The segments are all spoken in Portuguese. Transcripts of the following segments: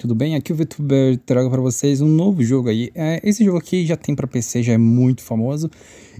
tudo bem? Aqui o VTuber trago para vocês um novo jogo aí. É, esse jogo aqui já tem para PC, já é muito famoso.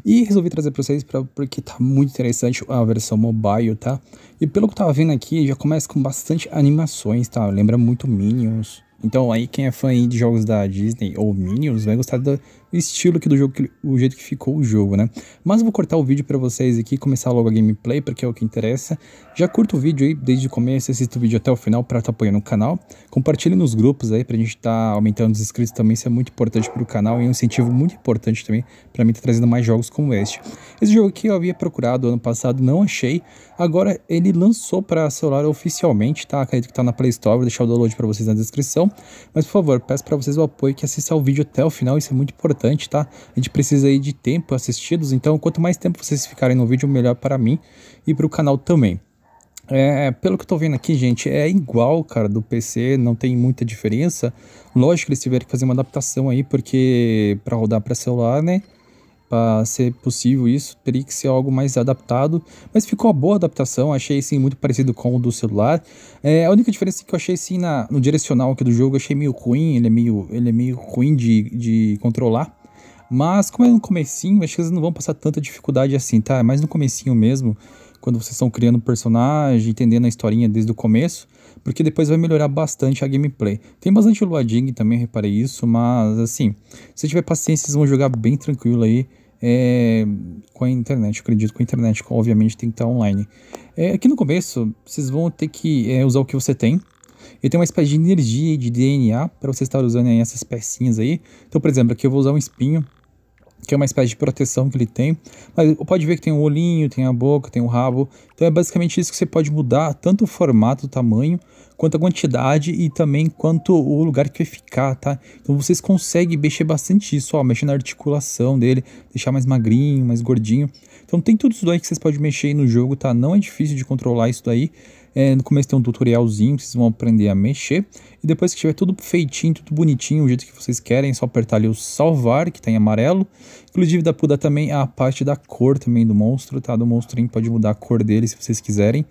E resolvi trazer para vocês pra, porque tá muito interessante a versão mobile, tá? E pelo que eu tava vendo aqui, já começa com bastante animações, tá? Lembra muito Minions. Então aí quem é fã de jogos da Disney ou Minions vai gostar do, estilo aqui do jogo, o jeito que ficou o jogo, né? Mas vou cortar o vídeo para vocês aqui, começar logo a gameplay, porque é o que interessa. Já curta o vídeo aí desde o começo, assista o vídeo até o final para estar apoiando o canal. Compartilhe nos grupos aí para a gente estar tá aumentando os inscritos também, isso é muito importante para o canal e é um incentivo muito importante também para mim estar tá trazendo mais jogos como este. Esse jogo aqui eu havia procurado ano passado, não achei. Agora ele lançou para celular oficialmente, tá? Acredito que tá na Play Store, vou deixar o download para vocês na descrição. Mas por favor, peço para vocês o apoio que assista o vídeo até o final, isso é muito importante importante, tá? A gente precisa aí de tempo assistidos, então quanto mais tempo vocês ficarem no vídeo, melhor para mim e para o canal também. É, pelo que eu tô vendo aqui, gente, é igual, cara, do PC, não tem muita diferença. Lógico que eles tiveram que fazer uma adaptação aí, porque para rodar para celular, né? para ser possível isso, teria que ser algo mais adaptado, mas ficou uma boa adaptação, achei sim muito parecido com o do celular. É, a única diferença que eu achei sim na, no direcional aqui do jogo, achei meio ruim, ele é meio, ele é meio ruim de, de controlar. Mas como é no comecinho, acho que vocês não vão passar tanta dificuldade assim, tá? É mais no comecinho mesmo, quando vocês estão criando o personagem, entendendo a historinha desde o começo, porque depois vai melhorar bastante a gameplay. Tem bastante loading também, reparei isso, mas assim, se tiver paciência, vocês vão jogar bem tranquilo aí é, com a internet. Eu acredito que a internet, obviamente, tem que estar online. É, aqui no começo, vocês vão ter que é, usar o que você tem. Eu tenho uma espécie de energia de DNA para você estar usando essas pecinhas aí. Então, por exemplo, aqui eu vou usar um espinho que é uma espécie de proteção que ele tem. Mas pode ver que tem o um olhinho, tem a boca, tem o um rabo. Então é basicamente isso que você pode mudar, tanto o formato, o tamanho, quanto a quantidade e também quanto o lugar que vai ficar, tá? Então vocês conseguem mexer bastante isso, ó, mexer na articulação dele, deixar mais magrinho, mais gordinho. Então tem tudo isso daí que vocês podem mexer no jogo, tá? Não é difícil de controlar isso daí. É, no começo tem um tutorialzinho, vocês vão aprender a mexer. E depois que estiver tudo feitinho, tudo bonitinho, o jeito que vocês querem, é só apertar ali o salvar, que está em amarelo. Inclusive dá para mudar também a parte da cor também do monstro, tá? Do monstrinho pode mudar a cor dele se vocês quiserem.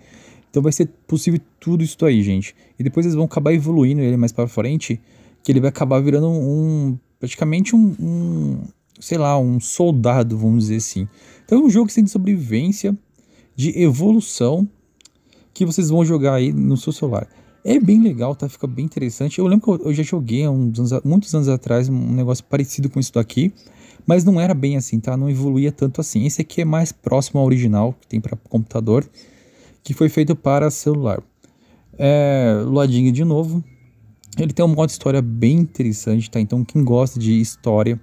Então vai ser possível tudo isso aí, gente. E depois eles vão acabar evoluindo ele mais para frente, que ele vai acabar virando um praticamente um, um, sei lá, um soldado, vamos dizer assim. Então é um jogo que tem de sobrevivência, de evolução que vocês vão jogar aí no seu celular. É bem legal, tá? Fica bem interessante. Eu lembro que eu, eu já joguei há uns anos, muitos anos atrás um negócio parecido com isso daqui, mas não era bem assim, tá? Não evoluía tanto assim. Esse aqui é mais próximo ao original que tem para computador, que foi feito para celular. É, ladinho de novo. Ele tem um modo história bem interessante, tá? Então quem gosta de história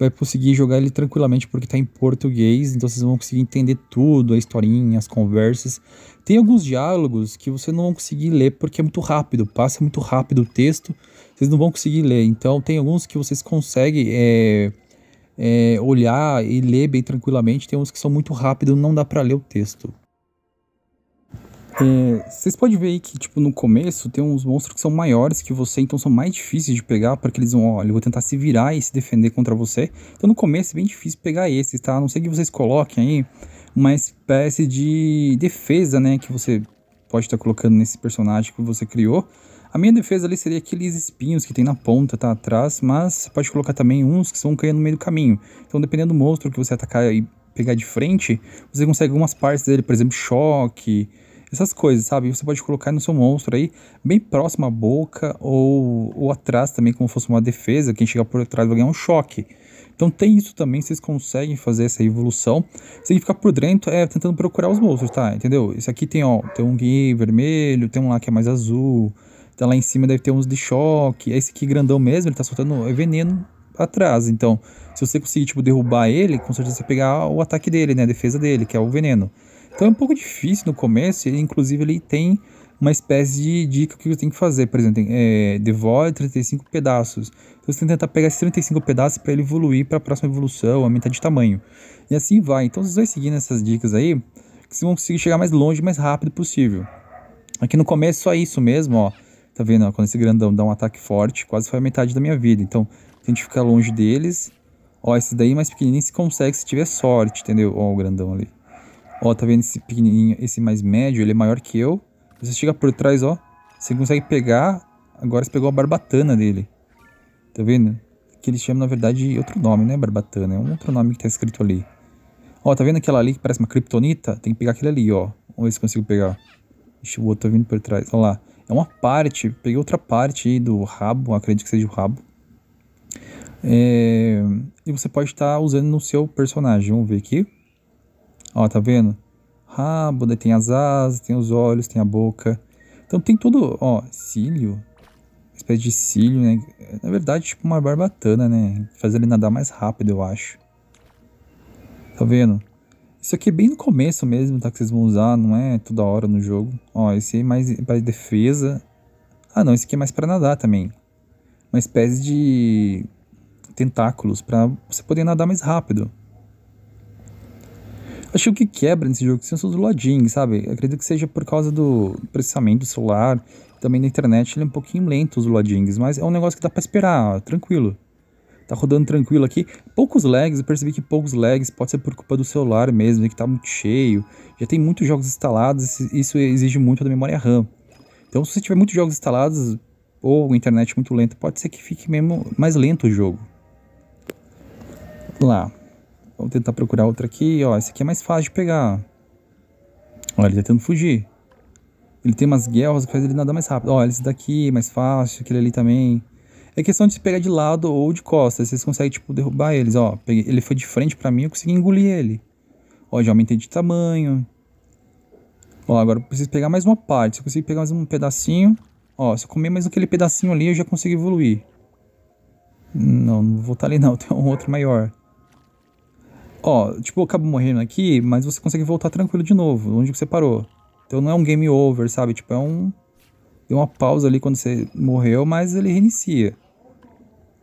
vai conseguir jogar ele tranquilamente porque está em português, então vocês vão conseguir entender tudo, a historinha, as conversas. Tem alguns diálogos que você não vão conseguir ler porque é muito rápido, passa muito rápido o texto, vocês não vão conseguir ler. Então tem alguns que vocês conseguem é, é, olhar e ler bem tranquilamente, tem uns que são muito rápidos, não dá para ler o texto. É, vocês podem ver aí que, tipo, no começo tem uns monstros que são maiores que você, então são mais difíceis de pegar, porque eles vão, olha, eu vou tentar se virar e se defender contra você. Então no começo é bem difícil pegar esses, tá? A não sei que vocês coloquem aí uma espécie de defesa, né, que você pode estar tá colocando nesse personagem que você criou. A minha defesa ali seria aqueles espinhos que tem na ponta, tá atrás, mas você pode colocar também uns que são caindo no meio do caminho. Então, dependendo do monstro que você atacar e pegar de frente, você consegue algumas partes dele, por exemplo, choque, essas coisas, sabe? Você pode colocar no seu monstro aí, bem próximo à boca ou, ou atrás também, como fosse uma defesa. Quem chegar por trás vai ganhar é um choque. Então tem isso também, vocês conseguem fazer essa evolução. Sem ficar por dentro, é tentando procurar os monstros, tá? Entendeu? Isso aqui tem, ó, tem um guia vermelho, tem um lá que é mais azul. Tá lá em cima deve ter uns de choque. É esse aqui grandão mesmo, ele tá soltando veneno atrás. Então, se você conseguir, tipo, derrubar ele, com certeza você pegar o ataque dele, né? A defesa dele, que é o veneno. Então é um pouco difícil no começo, e, inclusive ele tem uma espécie de dica que você tem que fazer. Por exemplo, é, devore 35 pedaços. Então você tem que tentar pegar esses 35 pedaços para ele evoluir para a próxima evolução, aumentar de tamanho. E assim vai. Então vocês vão seguindo essas dicas aí, que vocês vão conseguir chegar mais longe, mais rápido possível. Aqui no começo só isso mesmo, ó. Tá vendo? Ó, quando esse grandão dá um ataque forte, quase foi a metade da minha vida. Então, tem que ficar longe deles. Ó, esse daí mais pequenininho se consegue se tiver sorte, entendeu? Ó, o grandão ali. Ó, tá vendo esse pequenininho, esse mais médio, ele é maior que eu. Você chega por trás, ó. Você consegue pegar. Agora você pegou a barbatana dele. Tá vendo? Que ele chama, na verdade, outro nome, né? Barbatana. É um outro nome que tá escrito ali. Ó, tá vendo aquela ali que parece uma criptonita Tem que pegar aquele ali, ó. Vamos ver se consigo pegar. Ixi, o outro tá vindo por trás. Ó lá. É uma parte. Peguei outra parte aí do rabo. Acredito que seja o rabo. É... E você pode estar tá usando no seu personagem. Vamos ver aqui. Ó, tá vendo? Rabo, daí tem as asas, tem os olhos, tem a boca. Então tem todo, ó, cílio. Espécie de cílio, né? Na verdade, tipo uma barbatana, né? Fazer ele nadar mais rápido, eu acho. Tá vendo? Isso aqui é bem no começo mesmo, tá? Que vocês vão usar, não é toda hora no jogo. Ó, esse aí é mais para defesa. Ah, não, esse aqui é mais para nadar também. Uma espécie de tentáculos para você poder nadar mais rápido. Acho que o que quebra nesse jogo são os loadings, sabe? acredito que seja por causa do processamento do celular, também da internet, ele é um pouquinho lento os loadings, mas é um negócio que dá para esperar, ó, tranquilo. Tá rodando tranquilo aqui. Poucos lags, eu percebi que poucos lags pode ser por culpa do celular mesmo, que tá muito cheio. Já tem muitos jogos instalados, isso exige muito da memória RAM. Então, se você tiver muitos jogos instalados ou internet muito lenta, pode ser que fique mesmo mais lento o jogo. Lá, Vamos tentar procurar outra aqui, ó. Esse aqui é mais fácil de pegar. Ó, ele tá tentando fugir. Ele tem umas guerras que faz ele nadar mais rápido. Ó, esse daqui, é mais fácil, aquele ali também. É questão de se pegar de lado ou de costas. Vocês conseguem, tipo, derrubar eles, ó. Peguei, ele foi de frente pra mim, eu consegui engolir ele. Ó, já aumentei de tamanho. Ó, agora eu preciso pegar mais uma parte. Se eu conseguir pegar mais um pedacinho... Ó, se eu comer mais aquele pedacinho ali, eu já consigo evoluir. Não, não vou estar ali não, tem um outro maior ó, tipo, eu acabo morrendo aqui, mas você consegue voltar tranquilo de novo, onde você parou. Então não é um game over, sabe? Tipo, é um. Deu uma pausa ali quando você morreu, mas ele reinicia.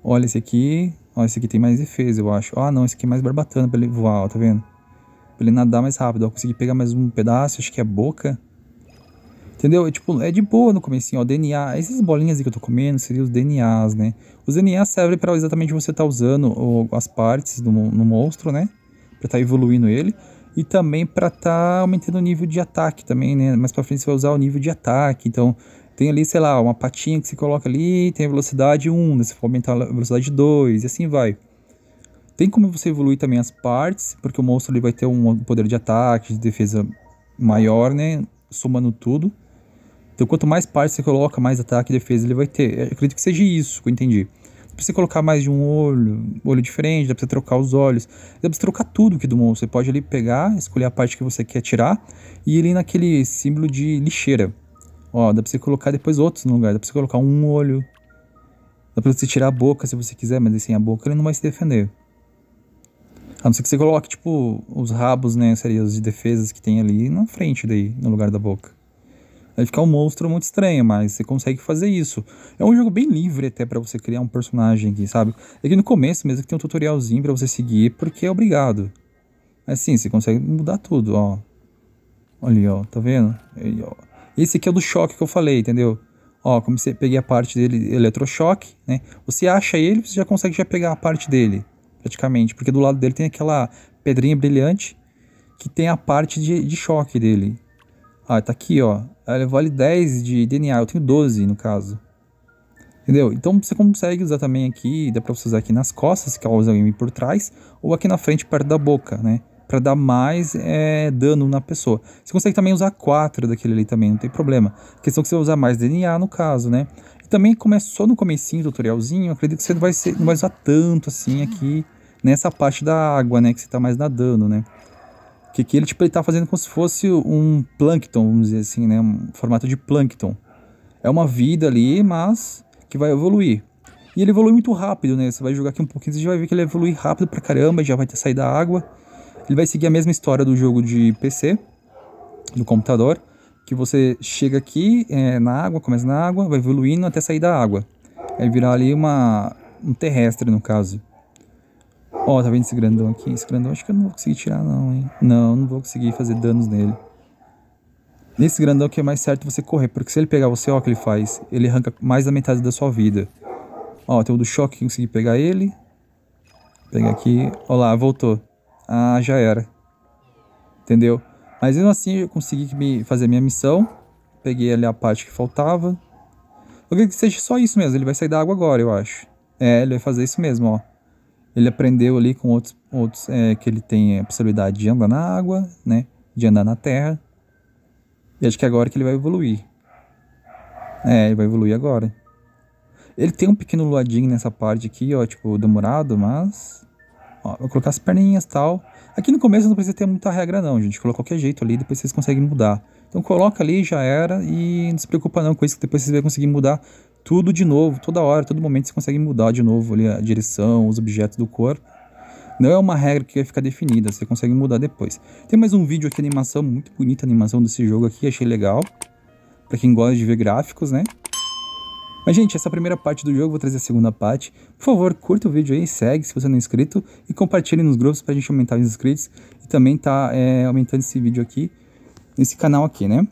Olha esse aqui. Ó, esse aqui tem mais defesa, eu acho. Ah, não, esse aqui é mais barbatana pra ele voar, ó, tá vendo? Pra ele nadar mais rápido. Ó, consegui pegar mais um pedaço, acho que é boca. Entendeu? É, tipo, é de boa no comecinho, ó, DNA. Essas bolinhas que eu tô comendo seriam os DNAs, né? Os DNAs servem para exatamente você estar tá usando as partes do, no monstro, né? para estar tá evoluindo ele e também para estar tá aumentando o nível de ataque também, né? Mais para frente você vai usar o nível de ataque, então tem ali, sei lá, uma patinha que você coloca ali, tem a velocidade 1, você né? for aumentar a velocidade 2 e assim vai. Tem como você evoluir também as partes, porque o monstro ele vai ter um poder de ataque, de defesa maior, né? Somando tudo. Então, quanto mais partes você coloca, mais ataque e defesa ele vai ter. Eu acredito que seja isso que eu entendi pra você colocar mais de um olho, olho diferente, dá pra você trocar os olhos, dá pra você trocar tudo aqui é do monstro. Você pode ali pegar, escolher a parte que você quer tirar e ali naquele símbolo de lixeira. Ó, dá pra você colocar depois outros no lugar, dá pra você colocar um olho. Dá pra você tirar a boca se você quiser, mas sem a boca ele não vai se defender. A não ser que você coloque, tipo, os rabos, né? Seria os de defesas que tem ali na frente daí, no lugar da boca. Vai ficar um monstro muito estranho, mas você consegue fazer isso. É um jogo bem livre até para você criar um personagem aqui, sabe? É que no começo mesmo tem um tutorialzinho para você seguir, porque é obrigado. Mas sim, você consegue mudar tudo, ó. Olha ó, tá vendo? Esse aqui é o do choque que eu falei, entendeu? Ó, como você peguei a parte dele, eletrochoque, né? Você acha ele, você já consegue já pegar a parte dele, praticamente. Porque do lado dele tem aquela pedrinha brilhante que tem a parte de, de choque dele. Ah, tá aqui, ó. Ela vale 10 de DNA, eu tenho 12 no caso. Entendeu? Então você consegue usar também aqui, dá pra você usar aqui nas costas, que ela usa o por trás, ou aqui na frente, perto da boca, né? Pra dar mais é, dano na pessoa. Você consegue também usar 4 daquele ali também, não tem problema. A questão é que você vai usar mais DNA no caso, né? E também, como é só no comecinho do tutorialzinho, acredito que você não vai, ser, não vai usar tanto assim aqui nessa parte da água, né? Que você tá mais nadando, né? Que aqui ele, tipo, ele tá fazendo como se fosse um plâncton, vamos dizer assim, né? Um formato de plâncton. É uma vida ali, mas que vai evoluir. E ele evolui muito rápido, né? Você vai jogar aqui um pouquinho, você já vai ver que ele evolui rápido pra caramba, já vai ter saído da água. Ele vai seguir a mesma história do jogo de PC, do computador, que você chega aqui é, na água, começa na água, vai evoluindo até sair da água. Aí virar ali uma, um terrestre, no caso. Ó, oh, tá vendo esse grandão aqui? Esse grandão acho que eu não vou conseguir tirar não, hein? Não, não vou conseguir fazer danos nele. Nesse grandão que é mais certo você correr, porque se ele pegar você, ó o que ele faz. Ele arranca mais da metade da sua vida. Ó, tem o do choque que eu consegui pegar ele. Pegar aqui. Ó lá, voltou. Ah, já era. Entendeu? Mas mesmo assim eu consegui me fazer a minha missão. Peguei ali a parte que faltava. Eu queria que seja só isso mesmo. Ele vai sair da água agora, eu acho. É, ele vai fazer isso mesmo, ó ele aprendeu ali com outros, outros é, que ele tem é, a possibilidade de andar na água, né? De andar na terra. E acho que é agora que ele vai evoluir. É, ele vai evoluir agora. Ele tem um pequeno luadinho nessa parte aqui, ó, tipo, demorado, mas... Ó, vou colocar as perninhas e tal. Aqui no começo não precisa ter muita regra não, gente. Coloca qualquer jeito ali, depois vocês conseguem mudar. Então coloca ali, já era, e não se preocupa não com isso, que depois vocês vão conseguir mudar tudo de novo, toda hora, todo momento você consegue mudar de novo ali a direção, os objetos do corpo. Não é uma regra que vai ficar definida, você consegue mudar depois. Tem mais um vídeo aqui, animação, muito bonita animação desse jogo aqui, achei legal. Pra quem gosta de ver gráficos, né? Mas, gente, essa é a primeira parte do jogo, vou trazer a segunda parte. Por favor, curta o vídeo aí, segue se você não é inscrito e compartilhe nos grupos pra gente aumentar os inscritos e também tá é, aumentando esse vídeo aqui, nesse canal aqui, né?